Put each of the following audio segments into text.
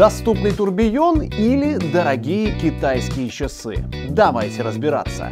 Доступный турбион или дорогие китайские часы? Давайте разбираться.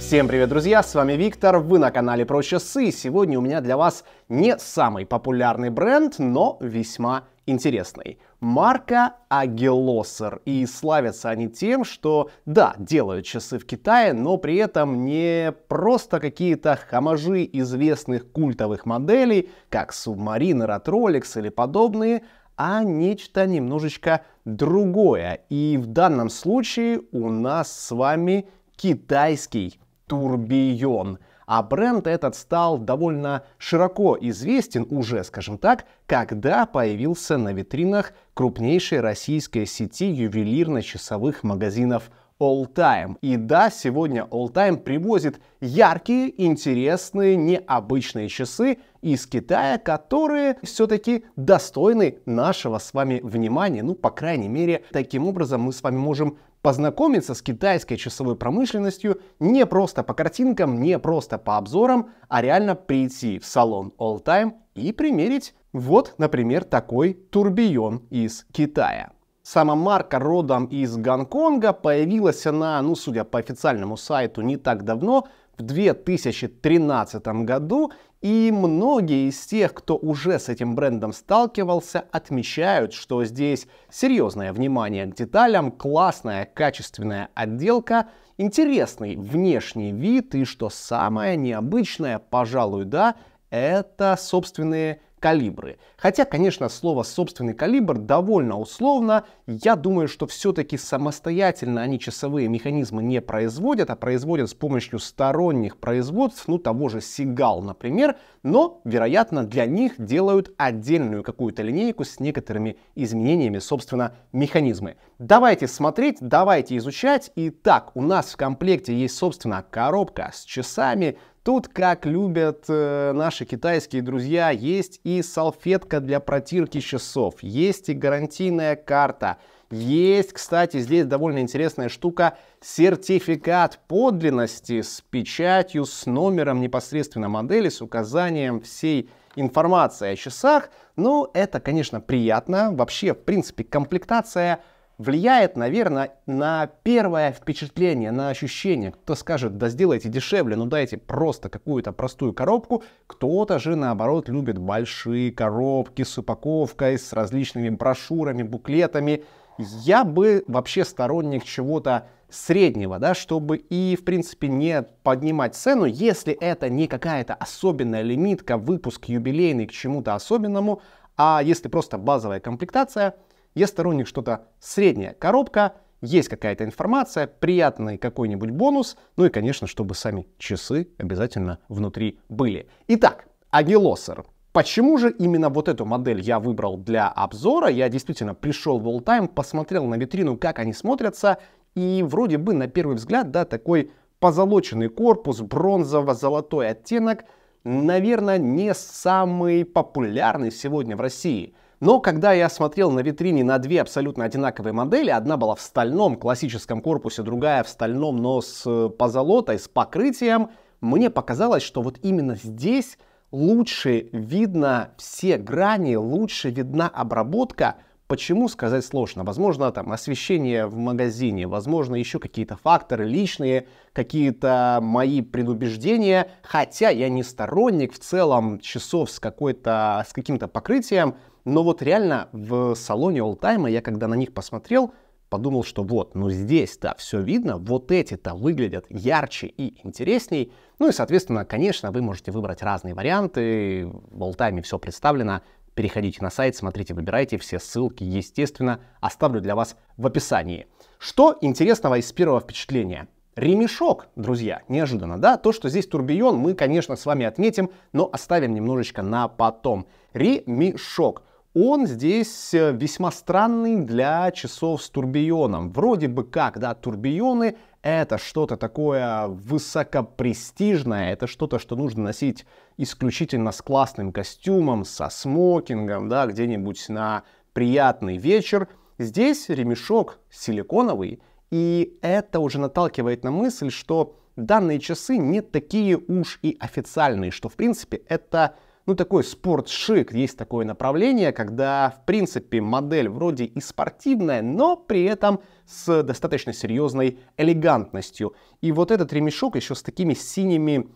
Всем привет, друзья! С вами Виктор, вы на канале Про часы. Сегодня у меня для вас не самый популярный бренд, но весьма интересный марка Агилосер. И славятся они тем, что, да, делают часы в Китае, но при этом не просто какие-то хамажи известных культовых моделей, как Submariner от Rolex или подобные, а нечто немножечко другое. И в данном случае у нас с вами китайский турбион – а бренд этот стал довольно широко известен уже, скажем так, когда появился на витринах крупнейшей российской сети ювелирно-часовых магазинов All Time. И да, сегодня All Time привозит яркие, интересные, необычные часы из Китая, которые все-таки достойны нашего с вами внимания. Ну, по крайней мере, таким образом мы с вами можем Познакомиться с китайской часовой промышленностью не просто по картинкам, не просто по обзорам, а реально прийти в салон All Time и примерить вот, например, такой турбион из Китая. Сама марка родом из Гонконга появилась она, ну, судя по официальному сайту, не так давно, в 2013 году, и многие из тех, кто уже с этим брендом сталкивался, отмечают, что здесь серьезное внимание к деталям, классная качественная отделка, интересный внешний вид и, что самое необычное, пожалуй, да, это собственные калибры. Хотя, конечно, слово «собственный калибр» довольно условно. Я думаю, что все-таки самостоятельно они часовые механизмы не производят, а производят с помощью сторонних производств, ну того же Сигал, например, но, вероятно, для них делают отдельную какую-то линейку с некоторыми изменениями, собственно, механизмы. Давайте смотреть, давайте изучать. Итак, у нас в комплекте есть, собственно, коробка с часами, Тут, как любят э, наши китайские друзья, есть и салфетка для протирки часов, есть и гарантийная карта, есть, кстати, здесь довольно интересная штука, сертификат подлинности с печатью, с номером непосредственно модели, с указанием всей информации о часах. Ну, это, конечно, приятно. Вообще, в принципе, комплектация влияет, наверное, на первое впечатление, на ощущение. Кто скажет, да сделайте дешевле, ну дайте просто какую-то простую коробку. Кто-то же, наоборот, любит большие коробки с упаковкой, с различными брошюрами, буклетами. Я бы вообще сторонник чего-то среднего, да, чтобы и, в принципе, не поднимать цену, если это не какая-то особенная лимитка, выпуск юбилейный к чему-то особенному, а если просто базовая комплектация – я сторонник что-то средняя Коробка, есть какая-то информация, приятный какой-нибудь бонус, ну и, конечно, чтобы сами часы обязательно внутри были. Итак, Агилосер. Почему же именно вот эту модель я выбрал для обзора? Я действительно пришел в All Time, посмотрел на витрину, как они смотрятся, и вроде бы на первый взгляд, да, такой позолоченный корпус, бронзово-золотой оттенок, наверное, не самый популярный сегодня в России. Но когда я смотрел на витрине на две абсолютно одинаковые модели, одна была в стальном классическом корпусе, другая в стальном, но с э, позолотой, с покрытием, мне показалось, что вот именно здесь лучше видно все грани, лучше видна обработка. Почему сказать сложно? Возможно, там освещение в магазине, возможно, еще какие-то факторы личные, какие-то мои предубеждения. Хотя я не сторонник в целом часов с, какой-то, с каким-то покрытием, но вот реально в салоне олтайма я когда на них посмотрел, подумал, что вот, ну здесь-то все видно, вот эти-то выглядят ярче и интересней. Ну и, соответственно, конечно, вы можете выбрать разные варианты, в олтайме все представлено, переходите на сайт, смотрите, выбирайте, все ссылки, естественно, оставлю для вас в описании. Что интересного из первого впечатления? Ремешок, друзья, неожиданно, да? То, что здесь турбион, мы, конечно, с вами отметим, но оставим немножечко на потом. Ремешок он здесь э, весьма странный для часов с турбионом. Вроде бы как, да, турбионы это что-то такое высокопрестижное, это что-то, что нужно носить исключительно с классным костюмом, со смокингом, да, где-нибудь на приятный вечер. Здесь ремешок силиконовый, и это уже наталкивает на мысль, что данные часы не такие уж и официальные, что в принципе это ну, такой спорт-шик. Есть такое направление, когда, в принципе, модель вроде и спортивная, но при этом с достаточно серьезной элегантностью. И вот этот ремешок еще с такими синими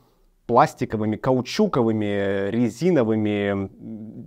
пластиковыми, каучуковыми, резиновыми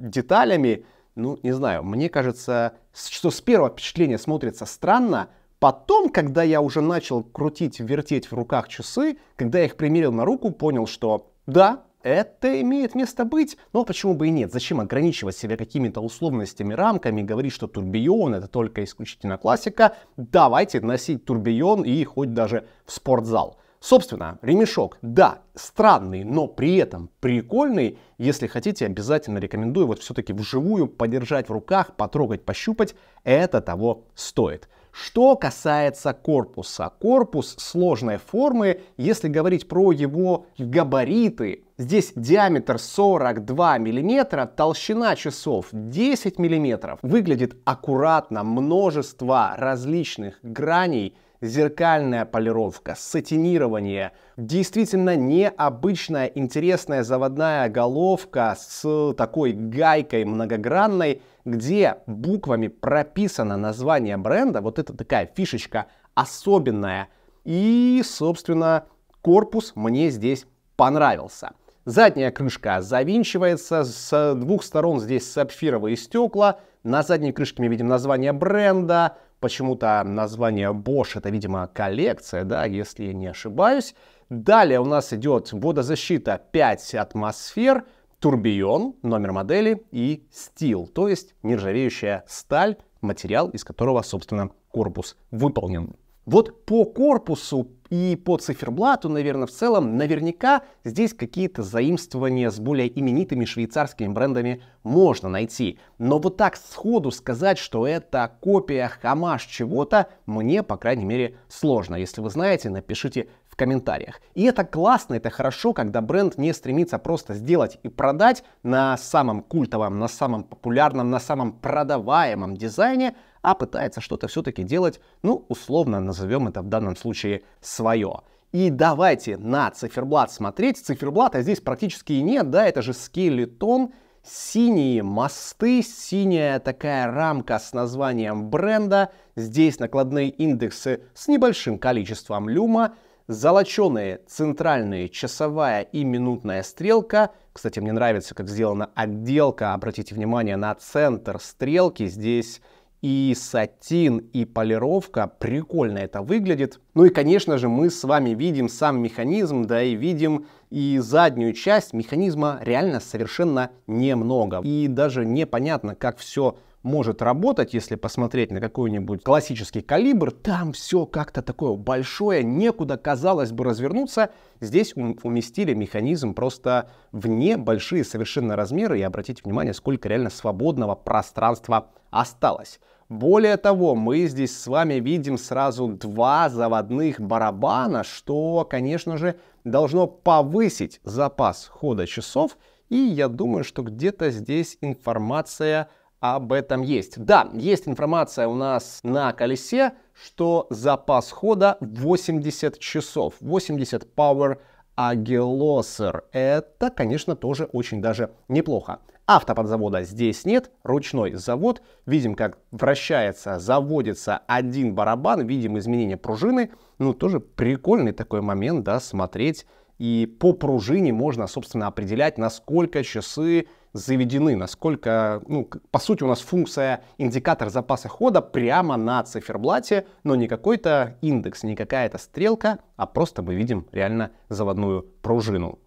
деталями, ну, не знаю, мне кажется, что с первого впечатления смотрится странно, Потом, когда я уже начал крутить, вертеть в руках часы, когда я их примерил на руку, понял, что да, это имеет место быть, но почему бы и нет? Зачем ограничивать себя какими-то условностями, рамками, говорить, что турбион это только исключительно классика? Давайте носить турбион и хоть даже в спортзал. Собственно, ремешок, да, странный, но при этом прикольный. Если хотите, обязательно рекомендую вот все-таки вживую подержать в руках, потрогать, пощупать. Это того стоит. Что касается корпуса, корпус сложной формы, если говорить про его габариты, Здесь диаметр 42 мм, толщина часов 10 мм. Выглядит аккуратно, множество различных граней – зеркальная полировка, сатинирование, действительно необычная, интересная заводная головка с такой гайкой многогранной, где буквами прописано название бренда, вот это такая фишечка особенная. И, собственно, корпус мне здесь понравился. Задняя крышка завинчивается, с двух сторон здесь сапфировые стекла, на задней крышке мы видим название бренда, Почему-то название Bosch это, видимо, коллекция, да, если я не ошибаюсь. Далее у нас идет водозащита 5 атмосфер, турбион, номер модели и стил, то есть нержавеющая сталь, материал, из которого, собственно, корпус выполнен. Вот по корпусу и по циферблату, наверное, в целом, наверняка здесь какие-то заимствования с более именитыми швейцарскими брендами можно найти. Но вот так сходу сказать, что это копия хамаш чего-то, мне, по крайней мере, сложно. Если вы знаете, напишите в комментариях. И это классно, это хорошо, когда бренд не стремится просто сделать и продать на самом культовом, на самом популярном, на самом продаваемом дизайне – а пытается что-то все-таки делать, ну, условно назовем это в данном случае свое. И давайте на циферблат смотреть. Циферблата здесь практически и нет, да, это же скелетон, синие мосты, синяя такая рамка с названием бренда, здесь накладные индексы с небольшим количеством люма, золоченые центральные часовая и минутная стрелка. Кстати, мне нравится, как сделана отделка, обратите внимание на центр стрелки, здесь и сатин, и полировка. Прикольно это выглядит. Ну и, конечно же, мы с вами видим сам механизм, да и видим и заднюю часть механизма реально совершенно немного. И даже непонятно, как все может работать, если посмотреть на какой-нибудь классический калибр, там все как-то такое большое, некуда, казалось бы, развернуться. Здесь уместили механизм просто в небольшие совершенно размеры, и обратите внимание, сколько реально свободного пространства осталось. Более того, мы здесь с вами видим сразу два заводных барабана, что, конечно же, должно повысить запас хода часов. И я думаю, что где-то здесь информация об этом есть. Да, есть информация у нас на колесе, что запас хода 80 часов, 80 Power Агилосер. Это, конечно, тоже очень даже неплохо. Автоподзавода здесь нет, ручной завод. Видим, как вращается, заводится один барабан, видим изменение пружины. Ну, тоже прикольный такой момент, да, смотреть. И по пружине можно, собственно, определять, насколько часы заведены, насколько, ну, по сути, у нас функция индикатор запаса хода прямо на циферблате, но не какой-то индекс, не какая-то стрелка, а просто мы видим реально заводную пружину.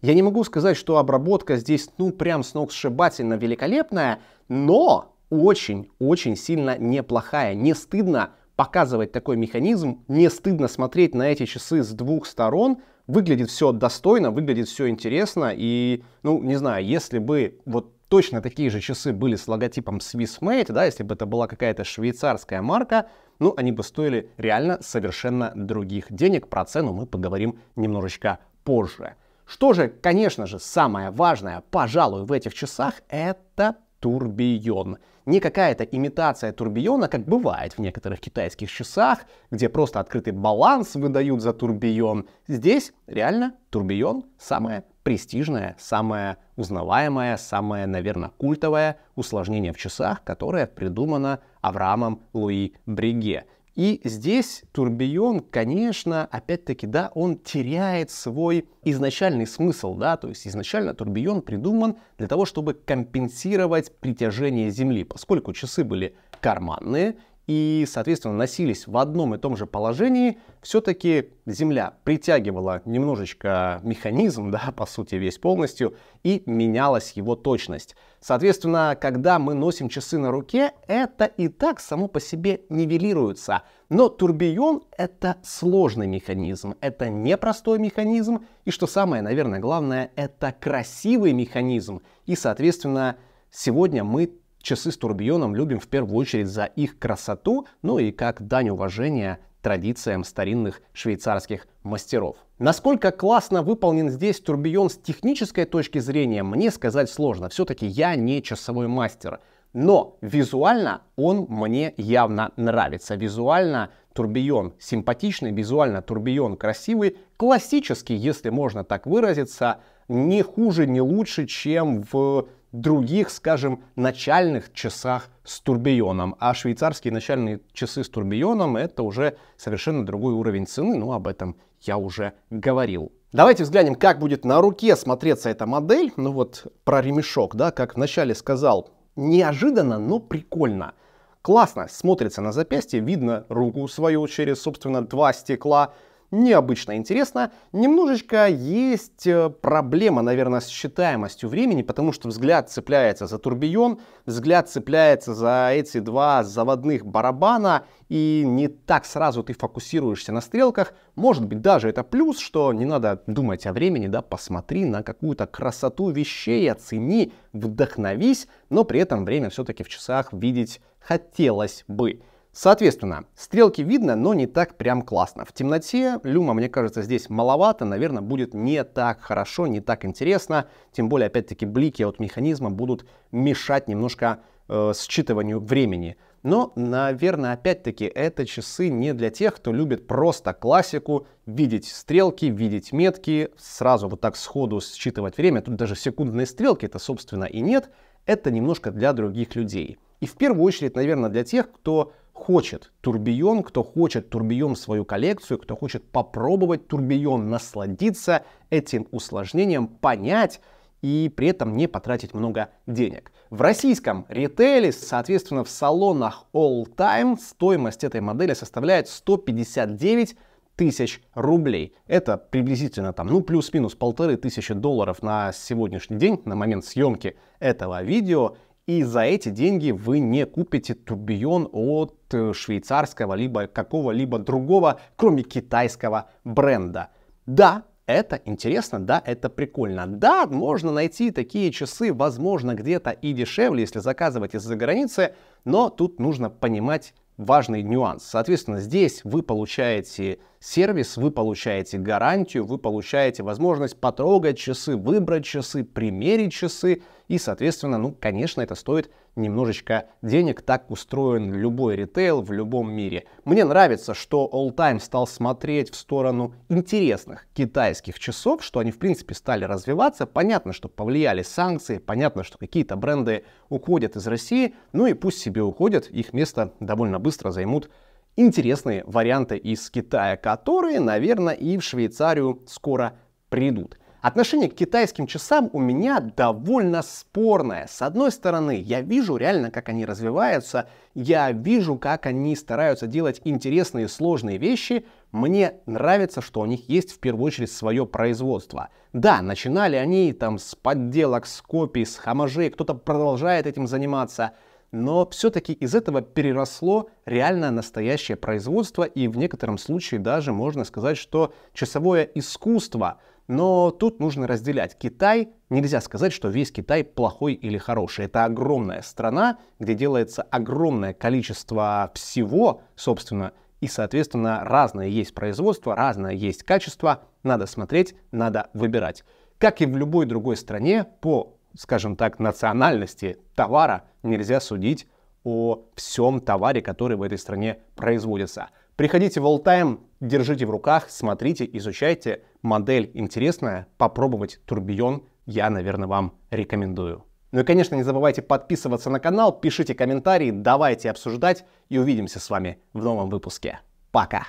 Я не могу сказать, что обработка здесь, ну, прям сногсшибательно великолепная, но очень-очень сильно неплохая. Не стыдно показывать такой механизм, не стыдно смотреть на эти часы с двух сторон, выглядит все достойно, выглядит все интересно. И, ну, не знаю, если бы вот точно такие же часы были с логотипом Swissmade, да, если бы это была какая-то швейцарская марка, ну, они бы стоили реально совершенно других денег. Про цену мы поговорим немножечко позже. Что же, конечно же, самое важное, пожалуй, в этих часах, это турбион. Не какая-то имитация турбиона, как бывает в некоторых китайских часах, где просто открытый баланс выдают за турбион. Здесь реально турбион самое престижное, самое узнаваемое, самое, наверное, культовое усложнение в часах, которое придумано Авраамом Луи Бриге. И здесь турбион, конечно, опять-таки, да, он теряет свой изначальный смысл, да, то есть изначально турбион придуман для того, чтобы компенсировать притяжение Земли, поскольку часы были карманные, и, соответственно, носились в одном и том же положении, все-таки Земля притягивала немножечко механизм, да, по сути, весь полностью, и менялась его точность. Соответственно, когда мы носим часы на руке, это и так само по себе нивелируется. Но турбион — это сложный механизм, это непростой механизм, и что самое, наверное, главное, это красивый механизм, и, соответственно, сегодня мы часы с турбионом любим в первую очередь за их красоту, ну и как дань уважения традициям старинных швейцарских мастеров. Насколько классно выполнен здесь турбион с технической точки зрения, мне сказать сложно. Все-таки я не часовой мастер. Но визуально он мне явно нравится. Визуально турбион симпатичный, визуально турбион красивый, классический, если можно так выразиться, не хуже, не лучше, чем в других, скажем, начальных часах с турбионом. А швейцарские начальные часы с турбионом это уже совершенно другой уровень цены, но об этом я уже говорил. Давайте взглянем, как будет на руке смотреться эта модель. Ну вот про ремешок, да, как вначале сказал, неожиданно, но прикольно. Классно смотрится на запястье, видно руку свою через, собственно, два стекла необычно интересно. Немножечко есть э, проблема, наверное, с считаемостью времени, потому что взгляд цепляется за турбион, взгляд цепляется за эти два заводных барабана, и не так сразу ты фокусируешься на стрелках. Может быть, даже это плюс, что не надо думать о времени, да, посмотри на какую-то красоту вещей, оцени, вдохновись, но при этом время все-таки в часах видеть хотелось бы. Соответственно, стрелки видно, но не так прям классно. В темноте люма, мне кажется, здесь маловато, наверное, будет не так хорошо, не так интересно. Тем более, опять-таки, блики от механизма будут мешать немножко э, считыванию времени. Но, наверное, опять-таки, это часы не для тех, кто любит просто классику, видеть стрелки, видеть метки, сразу вот так сходу считывать время. Тут даже секундные стрелки это, собственно, и нет. Это немножко для других людей. И в первую очередь, наверное, для тех, кто хочет турбион, кто хочет турбион в свою коллекцию, кто хочет попробовать турбион, насладиться этим усложнением, понять и при этом не потратить много денег. В российском ритейле, соответственно, в салонах All Time стоимость этой модели составляет 159 тысяч рублей. Это приблизительно там, ну, плюс-минус полторы тысячи долларов на сегодняшний день, на момент съемки этого видео. И за эти деньги вы не купите турбион от э, швейцарского либо какого-либо другого, кроме китайского бренда. Да, это интересно, да, это прикольно. Да, можно найти такие часы, возможно, где-то и дешевле, если заказывать из-за границы, но тут нужно понимать важный нюанс. Соответственно, здесь вы получаете сервис, вы получаете гарантию, вы получаете возможность потрогать часы, выбрать часы, примерить часы и, соответственно, ну, конечно, это стоит немножечко денег. Так устроен любой ритейл в любом мире. Мне нравится, что All Time стал смотреть в сторону интересных китайских часов, что они, в принципе, стали развиваться. Понятно, что повлияли санкции, понятно, что какие-то бренды уходят из России, ну и пусть себе уходят, их место довольно быстро займут интересные варианты из Китая, которые, наверное, и в Швейцарию скоро придут. Отношение к китайским часам у меня довольно спорное. С одной стороны, я вижу реально, как они развиваются, я вижу, как они стараются делать интересные и сложные вещи. Мне нравится, что у них есть в первую очередь свое производство. Да, начинали они там с подделок, с копий, с хамажей, кто-то продолжает этим заниматься но все-таки из этого переросло реально настоящее производство, и в некотором случае даже можно сказать, что часовое искусство но тут нужно разделять. Китай, нельзя сказать, что весь Китай плохой или хороший. Это огромная страна, где делается огромное количество всего, собственно, и, соответственно, разное есть производство, разное есть качество. Надо смотреть, надо выбирать. Как и в любой другой стране, по, скажем так, национальности товара нельзя судить о всем товаре, который в этой стране производится. Приходите в All Time, держите в руках, смотрите, изучайте. Модель интересная. Попробовать турбион я, наверное, вам рекомендую. Ну и, конечно, не забывайте подписываться на канал, пишите комментарии, давайте обсуждать и увидимся с вами в новом выпуске. Пока!